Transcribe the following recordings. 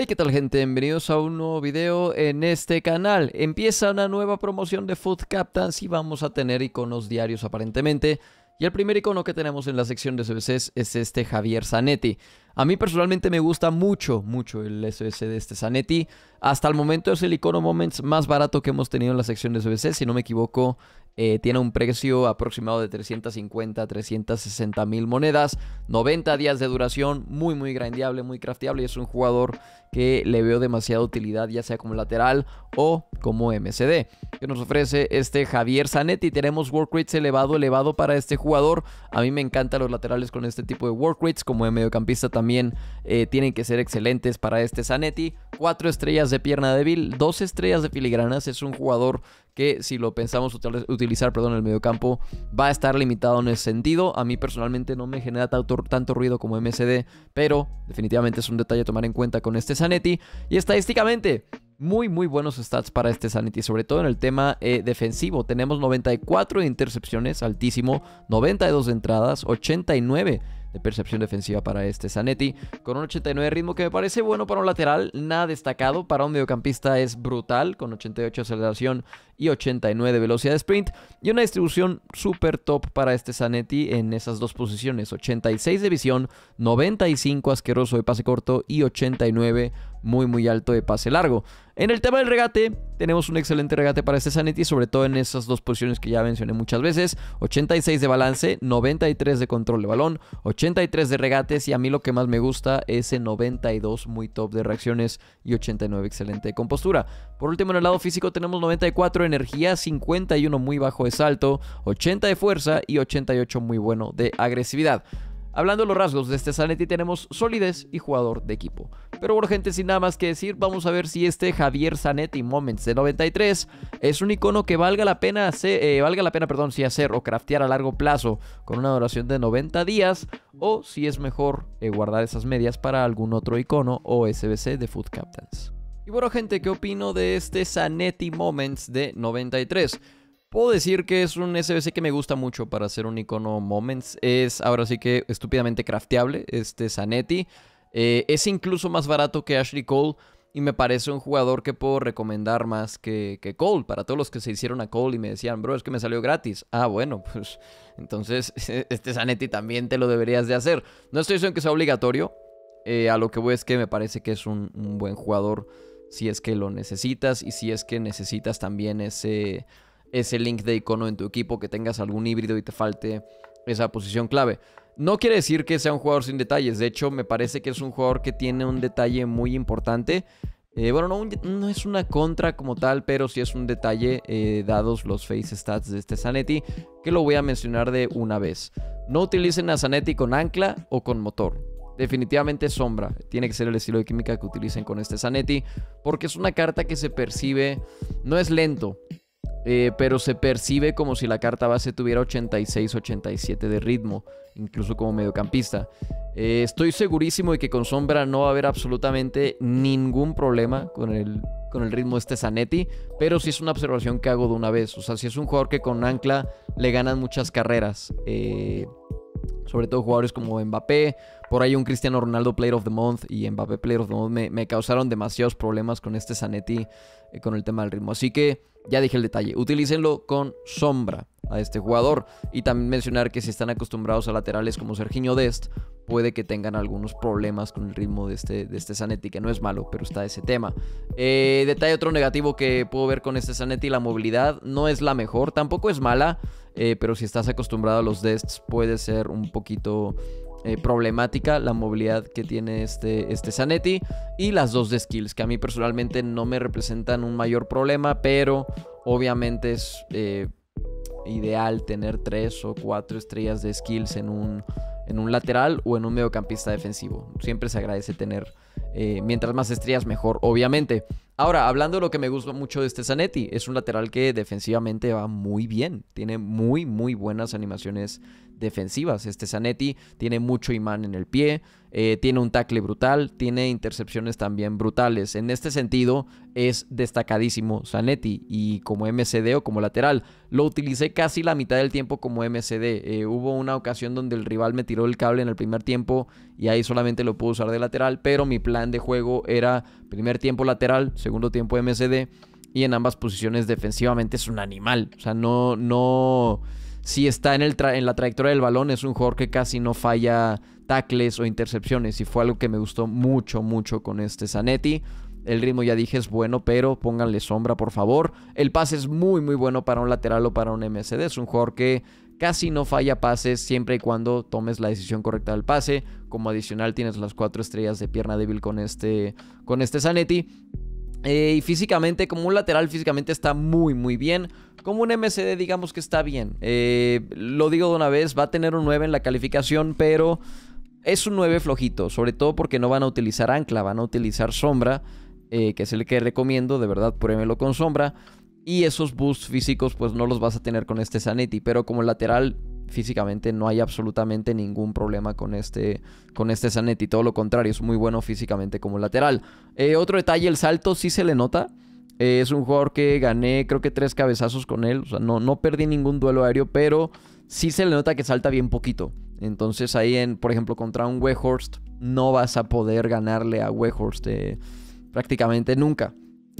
Hey, ¿qué tal gente? Bienvenidos a un nuevo video en este canal. Empieza una nueva promoción de Food Captains y vamos a tener iconos diarios aparentemente. Y el primer icono que tenemos en la sección de SBCs es este Javier Zanetti. A mí personalmente me gusta mucho, mucho el SBC de este Zanetti. Hasta el momento es el icono Moments más barato que hemos tenido en la sección de SBC, si no me equivoco. Eh, tiene un precio aproximado de 350 360 mil monedas, 90 días de duración, muy muy grandeable, muy crafteable y es un jugador que le veo demasiada utilidad ya sea como lateral o como MCD. Que nos ofrece este Javier Zanetti, tenemos work rates elevado, elevado para este jugador. A mí me encantan los laterales con este tipo de work rates, como de mediocampista también eh, tienen que ser excelentes para este Zanetti. 4 estrellas de pierna débil, 2 estrellas de filigranas. Es un jugador que si lo pensamos utilizar perdón, en el mediocampo va a estar limitado en ese sentido. A mí personalmente no me genera tanto, ruido como MSD, pero definitivamente es un detalle a tomar en cuenta con este Zanetti. Y estadísticamente, muy, muy buenos stats para este Zanetti, sobre todo en el tema eh, defensivo. Tenemos 94 de intercepciones, altísimo, 92 de entradas, 89 de percepción defensiva para este Zanetti, con un 89 de ritmo que me parece bueno para un lateral, nada destacado, para un mediocampista es brutal, con 88 de aceleración y 89 de velocidad de sprint, y una distribución súper top para este Zanetti en esas dos posiciones, 86 de visión, 95 asqueroso de pase corto y 89 muy muy alto de pase largo. En el tema del regate, tenemos un excelente regate para este Sanity, sobre todo en esas dos posiciones que ya mencioné muchas veces. 86 de balance, 93 de control de balón, 83 de regates y a mí lo que más me gusta es el 92 muy top de reacciones y 89 excelente de compostura. Por último, en el lado físico tenemos 94 de energía, 51 muy bajo de salto, 80 de fuerza y 88 muy bueno de agresividad. Hablando de los rasgos de este Zanetti, tenemos solidez y jugador de equipo. Pero bueno, gente, sin nada más que decir, vamos a ver si este Javier Zanetti Moments de 93 es un icono que valga la pena hacer, eh, valga la pena, si hacer o craftear a largo plazo con una duración de 90 días o si es mejor eh, guardar esas medias para algún otro icono o SBC de Food Captains. Y bueno, gente, ¿qué opino de este Zanetti Moments de 93? Puedo decir que es un SBC que me gusta mucho para hacer un icono Moments. Es ahora sí que estúpidamente crafteable, este Zanetti. Eh, es incluso más barato que Ashley Cole y me parece un jugador que puedo recomendar más que, que, Cole. Para todos los que se hicieron a Cole y me decían, bro, es que me salió gratis. Ah, bueno, pues entonces este Zanetti también te lo deberías de hacer. No estoy diciendo que sea obligatorio. Eh, a lo que voy es que me parece que es un buen jugador si es que lo necesitas y si es que necesitas también ese ese link de icono en tu equipo, que tengas algún híbrido y te falte esa posición clave. No quiere decir que sea un jugador sin detalles, de hecho me parece que es un jugador que tiene un detalle muy importante. Eh, bueno, no, es una contra como tal, pero sí es un detalle eh, dados los face stats de este Zanetti, que lo voy a mencionar de una vez. No utilicen a Zanetti con ancla o con motor. Definitivamente sombra. Tiene que ser el estilo de química que utilicen con este Zanetti, porque es una carta que se percibe, no es lento, eh, pero se percibe como si la carta base tuviera 86-87 de ritmo, incluso como mediocampista. Eh, estoy segurísimo de que con Sombra no va a haber absolutamente ningún problema con el, con el ritmo de este Zanetti, pero sí es una observación que hago de una vez. O sea, si es un jugador que con Ancla le ganan muchas carreras. Eh, sobre todo jugadores como Mbappé, por ahí un Cristiano Ronaldo Player of the Month y Mbappé Player of the Month me, causaron demasiados problemas con este Zanetti eh, con el tema del ritmo. Así que ya dije el detalle, utilícenlo con sombra a este jugador y también mencionar que si están acostumbrados a laterales como Serginho Dest, puede que tengan algunos problemas con el ritmo de este, de este Zanetti, que no es malo, pero está ese tema. Eh, detalle otro negativo que puedo ver con este Zanetti, la movilidad no es la mejor, tampoco es mala. Eh, pero si estás acostumbrado a los desks puede ser un poquito eh, problemática la movilidad que tiene este, este Zanetti y las dos de skills que a mí personalmente no me representan un mayor problema, pero obviamente es eh, ideal tener tres o cuatro estrellas de skills en un, en un lateral o en un mediocampista defensivo. Siempre se agradece tener mientras más estrellas mejor, obviamente. Ahora, hablando de lo que me gusta mucho de este Zanetti, es un lateral que defensivamente va muy bien. Tiene muy, muy buenas animaciones defensivas. Este Zanetti tiene mucho imán en el pie, eh, tiene un tackle brutal, tiene intercepciones también brutales. En este sentido, es destacadísimo Zanetti y como MCD o como lateral. Lo utilicé casi la mitad del tiempo como MCD. Eh, hubo una ocasión donde el rival me tiró el cable en el primer tiempo y ahí solamente lo pude usar de lateral, pero mi plan de juego era Primer tiempo lateral, segundo tiempo MCD. Y en ambas posiciones defensivamente es un animal. O sea, no, no... Si está en, el en la trayectoria del balón, es un jugador que casi no falla tacles o intercepciones. Y fue algo que me gustó mucho, mucho con este Zanetti. El ritmo, ya dije, es bueno, pero pónganle sombra, por favor. El pase es muy, muy bueno para un lateral o para un MCD. Es un jugador que casi no falla pases siempre y cuando tomes la decisión correcta del pase. Como adicional tienes las cuatro estrellas de pierna débil con este, con este Zanetti. Eh, y físicamente, como un lateral, físicamente está muy, muy bien. Como un MCD, digamos que está bien. Eh, lo digo de una vez, va a tener un 9 en la calificación, pero es un 9 flojito. Sobre todo porque no van a utilizar ancla, van a utilizar sombra, eh, que es el que recomiendo. De verdad, pruébelo con sombra. Y esos boosts físicos pues no los vas a tener con este Zanetti. Pero como lateral físicamente no hay absolutamente ningún problema con este, con este Zanetti. Todo lo contrario, es muy bueno físicamente como lateral. Eh, otro detalle, el salto sí se le nota. Eh, es un jugador que gané creo que tres cabezazos con él. O sea, no, no perdí ningún duelo aéreo, pero sí se le nota que salta bien poquito. Entonces ahí, en, por ejemplo, contra un Wehorst no vas a poder ganarle a Wehorst eh, prácticamente nunca.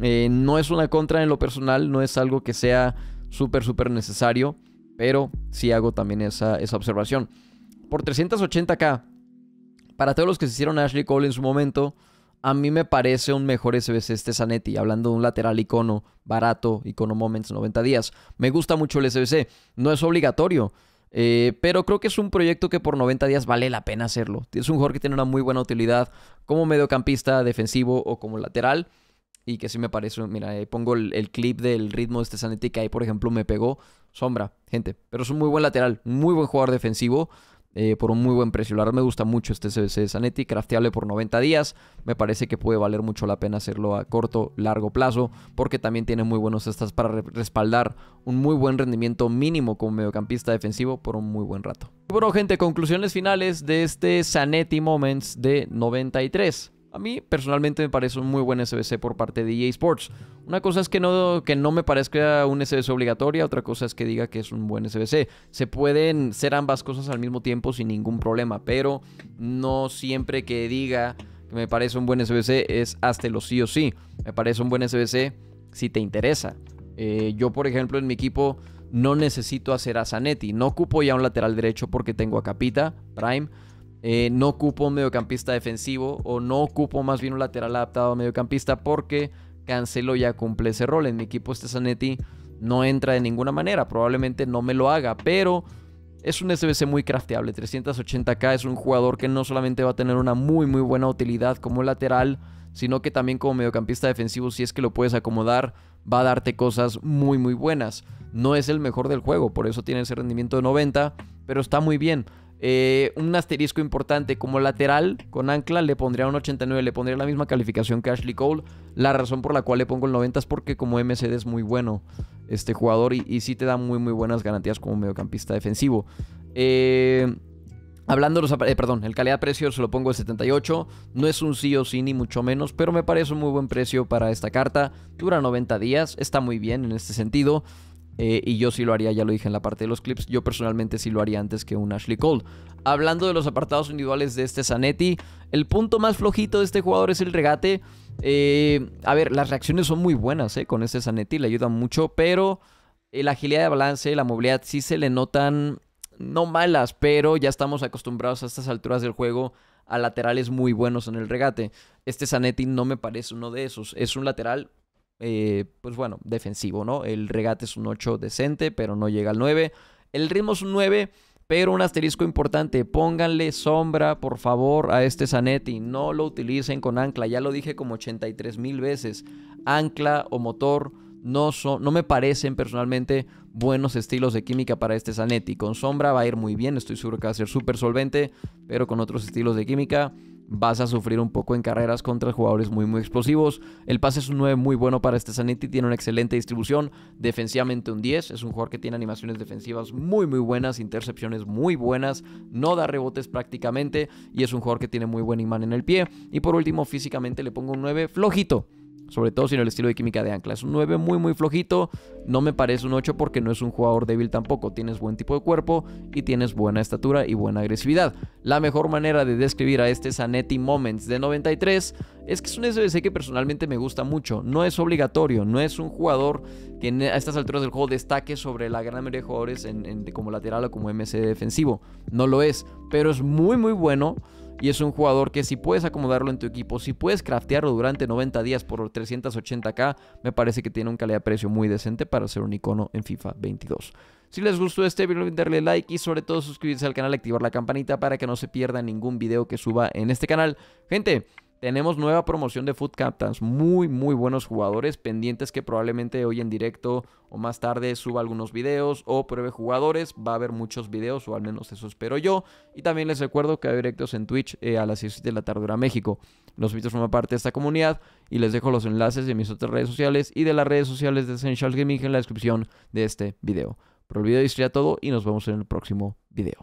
Eh, no es una contra en lo personal, no es algo que sea súper, súper necesario, pero sí hago también esa, observación. Por 380k, para todos los que se hicieron Ashley Cole en su momento, a mí me parece un mejor SBC este Zanetti, hablando de un lateral icono, barato, icono moments, 90 días. Me gusta mucho el SBC, no es obligatorio, eh, pero creo que es un proyecto que por 90 días vale la pena hacerlo. Es un jugador que tiene una muy buena utilidad como mediocampista, defensivo o como lateral y que sí me parece, mira, ahí pongo el, clip del ritmo de este Zanetti que ahí, por ejemplo, me pegó sombra, gente. Pero es un muy buen lateral, muy buen jugador defensivo. Eh, por un muy buen precio. La verdad me gusta mucho este CBC de Zanetti, crafteable por 90 días. Me parece que puede valer mucho la pena hacerlo a corto, largo plazo, porque también tiene muy buenos estas para respaldar un muy buen rendimiento mínimo como mediocampista defensivo por un muy buen rato. Bueno, gente, conclusiones finales de este Zanetti Moments de 93. A mí personalmente me parece un muy buen SBC por parte de EA Sports. Una cosa es que no, que no me parezca un SBC obligatorio, otra cosa es que diga que es un buen SBC. Se pueden ser ambas cosas al mismo tiempo sin ningún problema, pero no siempre que diga que me parece un buen SBC es hasta lo sí o sí. Me parece un buen SBC si te interesa. Eh, yo, por ejemplo, en mi equipo no necesito hacer a Zanetti. No ocupo ya un lateral derecho porque tengo a Capita, Prime. Eh, no ocupo un mediocampista defensivo o no ocupo más bien un lateral adaptado a mediocampista porque Cancelo ya cumple ese rol. En mi equipo este Zanetti no entra de ninguna manera, probablemente no me lo haga, pero es un SBC muy crafteable. 380K es un jugador que no solamente va a tener una muy muy buena utilidad como lateral, sino que también como mediocampista defensivo, si es que lo puedes acomodar, va a darte cosas muy muy buenas. No es el mejor del juego, por eso tiene ese rendimiento de 90, pero está muy bien. Eh, un asterisco importante como lateral con ancla le pondría un 89, le pondría la misma calificación que Ashley Cole. La razón por la cual le pongo el 90 es porque como MCD es muy bueno este jugador y, si sí te da muy muy buenas garantías como mediocampista defensivo. Eh, hablando de los, eh, perdón, el calidad-precio se lo pongo el 78. No es un sí o sí, ni mucho menos, pero me parece un muy buen precio para esta carta. Dura 90 días, está muy bien en este sentido. Eh, y yo sí lo haría, ya lo dije en la parte de los clips. Yo personalmente sí lo haría antes que un Ashley Cole. Hablando de los apartados individuales de este Zanetti, el punto más flojito de este jugador es el regate. Eh, a ver, las reacciones son muy buenas eh, con este Zanetti, le ayudan mucho, pero la agilidad de balance, la movilidad sí se le notan, no malas, pero ya estamos acostumbrados a estas alturas del juego a laterales muy buenos en el regate. Este Zanetti no me parece uno de esos. Es un lateral eh, pues bueno, defensivo, ¿no? El regate es un 8 decente, pero no llega al 9. El ritmo es un 9, pero un asterisco importante. Pónganle sombra, por favor, a este Zanetti. No lo utilicen con ancla. Ya lo dije como 83 mil veces. Ancla o motor no, no me parecen personalmente buenos estilos de química para este Zanetti. Con sombra va a ir muy bien, estoy seguro que va a ser súper solvente, pero con otros estilos de química vas a sufrir un poco en carreras contra jugadores muy muy explosivos. El pase es un 9 muy bueno para este Zanetti, tiene una excelente distribución, defensivamente un 10, es un jugador que tiene animaciones defensivas muy muy buenas, intercepciones muy buenas, no da rebotes prácticamente y es un jugador que tiene muy buen imán en el pie. Y por último, físicamente le pongo un 9 flojito sobre todo si sino el estilo de química de Ancla. Es un 9 muy muy flojito, no me parece un 8 porque no es un jugador débil tampoco, tienes buen tipo de cuerpo y tienes buena estatura y buena agresividad. La mejor manera de describir a este Zanetti Moments de 93 es que es un SBC que personalmente me gusta mucho, no es obligatorio, no es un jugador que a estas alturas del juego destaque sobre la gran mayoría de jugadores como lateral o como MC defensivo, no lo es, pero es muy muy bueno. Y es un jugador que si puedes acomodarlo en tu equipo, si puedes craftearlo durante 90 días por 380k, me parece que tiene un calidad-precio muy decente para ser un icono en FIFA 22. Si les gustó este video, darle like y sobre todo suscribirse al canal, y activar la campanita para que no se pierda ningún video que suba en este canal. Gente, tenemos nueva promoción de Food Captains, muy muy buenos jugadores pendientes que probablemente hoy en directo o más tarde suba algunos videos o pruebe jugadores, va a haber muchos videos o al menos eso espero yo. Y también les recuerdo que hay directos en Twitch eh, a las 6 de la tarde hora México. Los invito a parte de esta comunidad y les dejo los enlaces de mis otras redes sociales y de las redes sociales de Essential Gaming en la descripción de este video. Por el video de todo y nos vemos en el próximo video.